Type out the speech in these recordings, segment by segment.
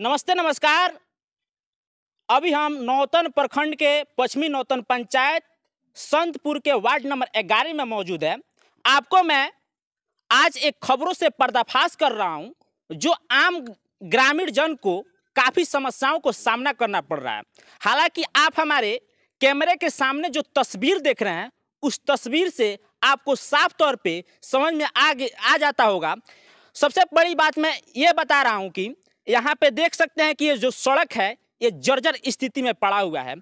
नमस्ते नमस्कार अभी हम नौतन प्रखंड के पश्चिमी नौतन पंचायत संतपुर के वार्ड नंबर ग्यारह में मौजूद है आपको मैं आज एक खबरों से पर्दाफाश कर रहा हूं जो आम ग्रामीण जन को काफ़ी समस्याओं को सामना करना पड़ रहा है हालांकि आप हमारे कैमरे के सामने जो तस्वीर देख रहे हैं उस तस्वीर से आपको साफ तौर पे समझ में आ आ जाता होगा सबसे बड़ी बात मैं ये बता रहा हूँ कि यहाँ पे देख सकते हैं कि ये जो सड़क है ये जर्जर स्थिति में पड़ा हुआ है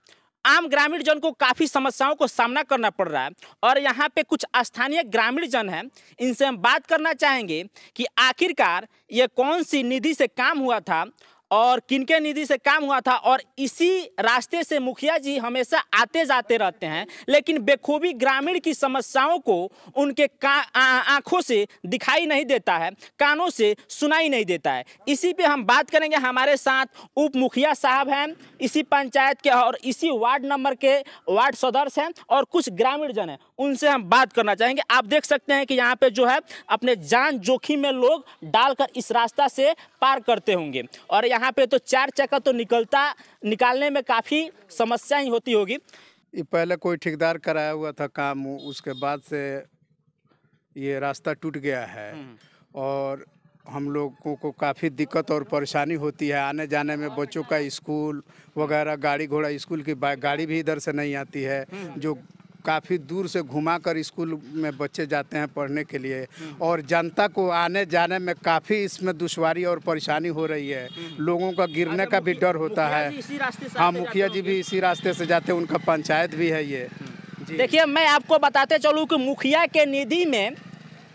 आम ग्रामीण जन को काफ़ी समस्याओं को सामना करना पड़ रहा है और यहाँ पे कुछ स्थानीय ग्रामीण जन हैं इनसे हम बात करना चाहेंगे कि आखिरकार ये कौन सी निधि से काम हुआ था और किनके निधि से काम हुआ था और इसी रास्ते से मुखिया जी हमेशा आते जाते रहते हैं लेकिन बेखूबी ग्रामीण की समस्याओं को उनके आंखों से दिखाई नहीं देता है कानों से सुनाई नहीं देता है इसी पे हम बात करेंगे हमारे साथ उप मुखिया साहब हैं इसी पंचायत के और इसी वार्ड नंबर के वार्ड सदस्य हैं और कुछ ग्रामीण जन हैं उनसे हम बात करना चाहेंगे आप देख सकते हैं कि यहाँ पर जो है अपने जान जोखिम में लोग डालकर इस रास्ता से पार करते होंगे और यहाँ यहाँ पे तो चार चक्का तो निकलता निकालने में काफ़ी समस्या ही होती होगी पहले कोई ठेकेदार कराया हुआ था काम उसके बाद से ये रास्ता टूट गया है हम्म। और हम लोगों को काफ़ी दिक्कत और परेशानी होती है आने जाने में बच्चों का स्कूल वगैरह गाड़ी घोड़ा स्कूल की गाड़ी भी इधर से नहीं आती है हम्म। जो काफ़ी दूर से घुमाकर स्कूल में बच्चे जाते हैं पढ़ने के लिए और जनता को आने जाने में काफ़ी इसमें दुशारी और परेशानी हो रही है लोगों का गिरने का भी डर होता है हाँ मुखिया जी हाँ, भी इसी रास्ते से जाते हैं उनका पंचायत भी है ये देखिए मैं आपको बताते चलूँ कि मुखिया के निधि में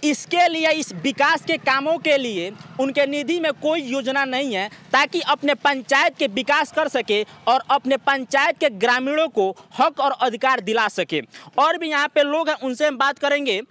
इसके लिए इस विकास के कामों के लिए उनके निधि में कोई योजना नहीं है ताकि अपने पंचायत के विकास कर सके और अपने पंचायत के ग्रामीणों को हक और अधिकार दिला सके और भी यहाँ पे लोग हैं उनसे हम बात करेंगे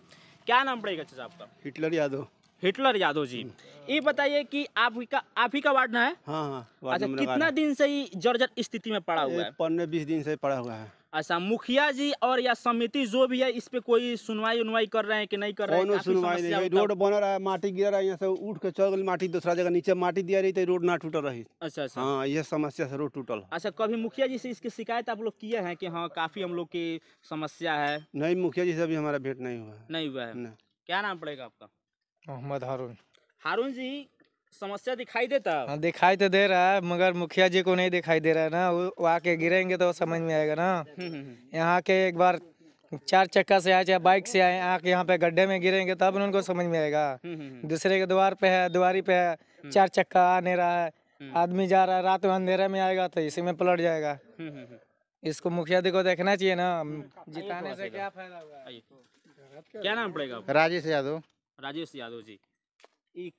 क्या नाम पड़ेगा चाचा आपका हिटलर यादव हिटलर यादव जी ये बताइए कि आप ही का आप ही का वार्ड है हाँ हाँ अच्छा कितना दिन से ही जर्जर स्थिति में पड़ा हुआ है पंद्रह बीस दिन से पड़ा हुआ है अच्छा मुखिया जी और या समिति जो भी है इस पे कोई सुनवाई उनवाई कर रहे हैं कि नहीं कर रहे हैं सुनवाई नहीं है रोड बन रहा है माटी गिर रहा है यहाँ से उठ के चल माटी दूसरा जगह नीचे माटी दिया रही तो रोड ना टूटल रही अच्छा अच्छा हाँ यह समस्या से रोड टूटल अच्छा कभी मुखिया जी से इसकी शिकायत आप लोग किए हैं की हाँ काफी हम लोग की समस्या है नहीं मुखिया जी से अभी हमारा भेंट नहीं हुआ है नहीं हुआ है क्या नाम पड़ेगा आपका मोहम्मद हारून हारून जी समस्या दिखाई देता हाँ दिखाई तो दे रहा है मगर मुखिया जी को नहीं दिखाई दे रहा है ना वो आके गिरेंगे तो समझ में आएगा ना हम्म, हम्म, हम्म। यहाँ के एक बार चार चक्का से आए चाहे बाइक से आए आके यहाँ पे गड्ढे में गिरेंगे तब उनको समझ में आएगा दूसरे के द्वार पे है द्वारी पे है चार चक्का आ नहीं रहा है आदमी जा रहा है रात में अंधेरे में आएगा तो इसी में पलट जाएगा इसको मुखिया जी को देखना चाहिए ना जिताने से क्या फायदा होगा क्या नाम पड़ेगा राजेश यादव राजेश यादव जी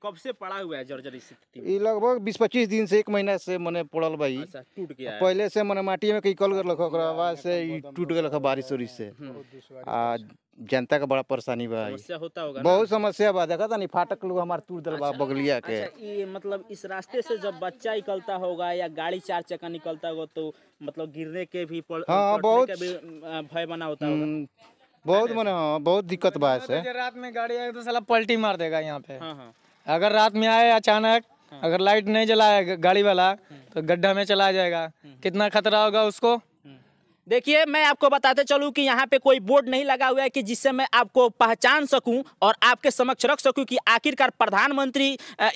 कब से पड़ा हुआ है जर्जर स्थिति ये लगभग बीस पच्चीस दिन से एक महीना से मने पड़ल भाई अच्छा, टूट गया पहले से मैंने माटी में कई कल कर ओकरा हाँ, बाद से टूट गया रखा बारिश उरिश से हम्म। आ जनता का बड़ा परेशानी बा बहुत समस्या बा देखा था नहीं फाटक लोग हमारे टूट दल बा अच्छा, बगलिया के ये अच्छा, मतलब इस रास्ते से जब बच्चा निकलता होगा या गाड़ी चार चक्का निकलता होगा तो मतलब गिरने के भी हाँ बहुत भय बना होता है हम्म, बहुत मन हाँ, बहुत दिक्कत है रात में गाड़ी आएगी तो साला पलटी मार देगा यहाँ पे हाँ हाँ अगर रात में आए अचानक हाँ। अगर लाइट नहीं जलाया गाड़ी वाला हाँ। तो गड्ढा में चला जाएगा हाँ। कितना खतरा होगा उसको देखिए मैं आपको बताते चलूँ कि यहाँ पे कोई बोर्ड नहीं लगा हुआ है कि जिससे मैं आपको पहचान सकूं और आपके समक्ष रख सकूं कि आखिरकार प्रधानमंत्री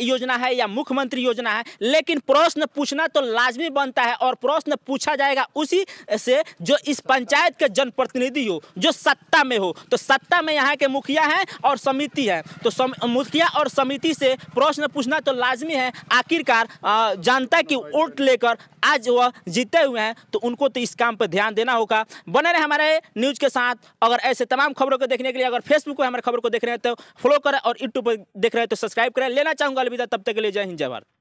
योजना है या मुख्यमंत्री योजना है लेकिन प्रश्न पूछना तो लाजमी बनता है और प्रश्न पूछा जाएगा उसी से जो इस पंचायत के जनप्रतिनिधि हो जो सत्ता में हो तो सत्ता में यहाँ के मुखिया हैं और समिति है तो सम, मुखिया और समिति से प्रश्न पूछना तो लाजमी है आखिरकार जनता की वोट लेकर आज वह जीते हुए हैं तो उनको तो इस काम पर ध्यान देना होगा बने रहे हमारे न्यूज़ के साथ अगर ऐसे तमाम खबरों को देखने के लिए अगर फेसबुक पर हमारे खबर को देख रहे हैं तो फॉलो करें और यूट्यूब पर देख रहे हैं तो सब्सक्राइब करें लेना चाहूंगा अलविदा तब तक के लिए जय हिंद जय भारत